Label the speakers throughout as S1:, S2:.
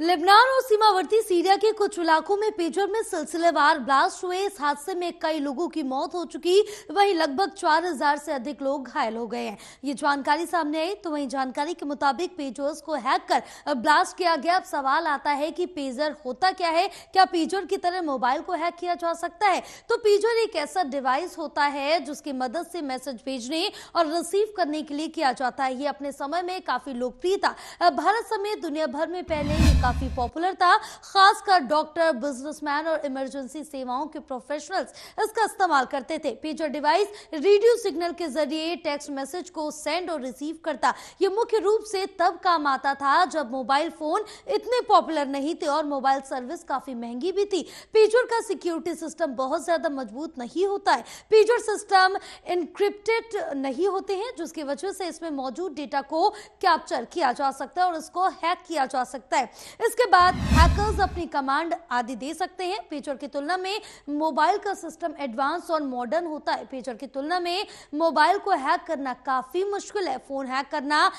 S1: Lebanon और सीमावर्ती Syria के कुछ इलाकों में पेजर में सिलसिलेवार ब्लास्ट हुए इस हादसे में कई लोगों की मौत हो चुकी वहीं लगभग 4000 से अधिक लोग घायल हो गए हैं ये जानकारी सामने आई तो वहीं जानकारी के मुताबिक पेजर्स को हैक कर ब्लास्ट किया गया अब सवाल आता है कि पेजर होता क्या है क्या पेजर की तरह मोबाइल को हैक किया जा सकता है तो पेजर एक ऐसा डिवाइस होता है जिसकी मदद से मैसेज भेजने और रिसीव करने के लिए किया जाता है ये अपने समय में काफी लोकप्रिय था भारत समेत दुनिया भर में पहले काफ़ी पॉपुलर था खासकर डॉक्टर बिजनेसमैन और इमरजेंसी सेवाओं के प्रोफेशनल्स इसका इस्तेमाल करते थे पेजर डिवाइस रेडियो सिग्नल के जरिए टेक्स्ट मैसेज को सेंड और रिसीव करता ये मुख्य रूप से तब काम आता था जब मोबाइल फोन इतने पॉपुलर नहीं थे और मोबाइल सर्विस काफ़ी महंगी भी थी पेजर का सिक्योरिटी सिस्टम बहुत ज़्यादा मजबूत नहीं होता है पेजर सिस्टम इनक्रिप्टेड नहीं होते हैं जिसकी वजह से इसमें मौजूद डेटा को कैप्चर किया जा सकता है और इसको हैक किया जा सकता है इसके बाद हैकर्स अपनी कमांड आदि दे सकते हैं पेजर की तुलना में मोबाइल का सिस्टम एडवांस और मॉडर्न होता है पेजर की तुलना में मोबाइल को हैक करना काफी मुश्किल है फोन हैक करना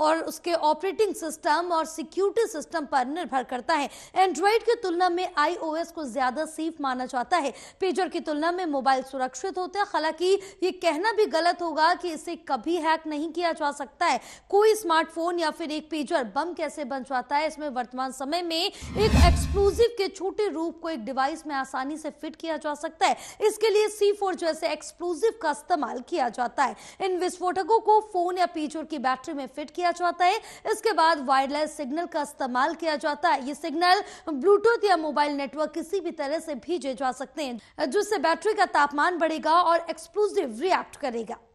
S1: और उसके ऑपरेटिंग सिस्टम और सिक्योरिटी सिस्टम पर निर्भर करता है एंड्रॉयड की तुलना में आईओएस को ज्यादा सेफ माना जाता है पेजर की तुलना में मोबाइल सुरक्षित होते हैं हालांकि ये कहना भी गलत होगा कि इसे कभी हैक नहीं किया जा सकता है कोई स्मार्टफोन या फिर एक पेजर बम कैसे बन जाता है इसमें वर्तमान समय में एक एक्सक्लूसिव के छोटे रूप को एक डिवाइस में आसानी से फिट किया जा सकता है इसके लिए सी जैसे एक्सक्लूसिव का इस्तेमाल किया जाता है इन विस्फोटकों को फोन या पेजर की बैटरी में फिट किया किया जाता है इसके बाद वायरलेस सिग्नल का इस्तेमाल किया जाता है ये सिग्नल ब्लूटूथ या मोबाइल नेटवर्क किसी भी तरह से भेजे जा सकते हैं जिससे बैटरी का तापमान बढ़ेगा और एक्सप्लोजिव रिएक्ट करेगा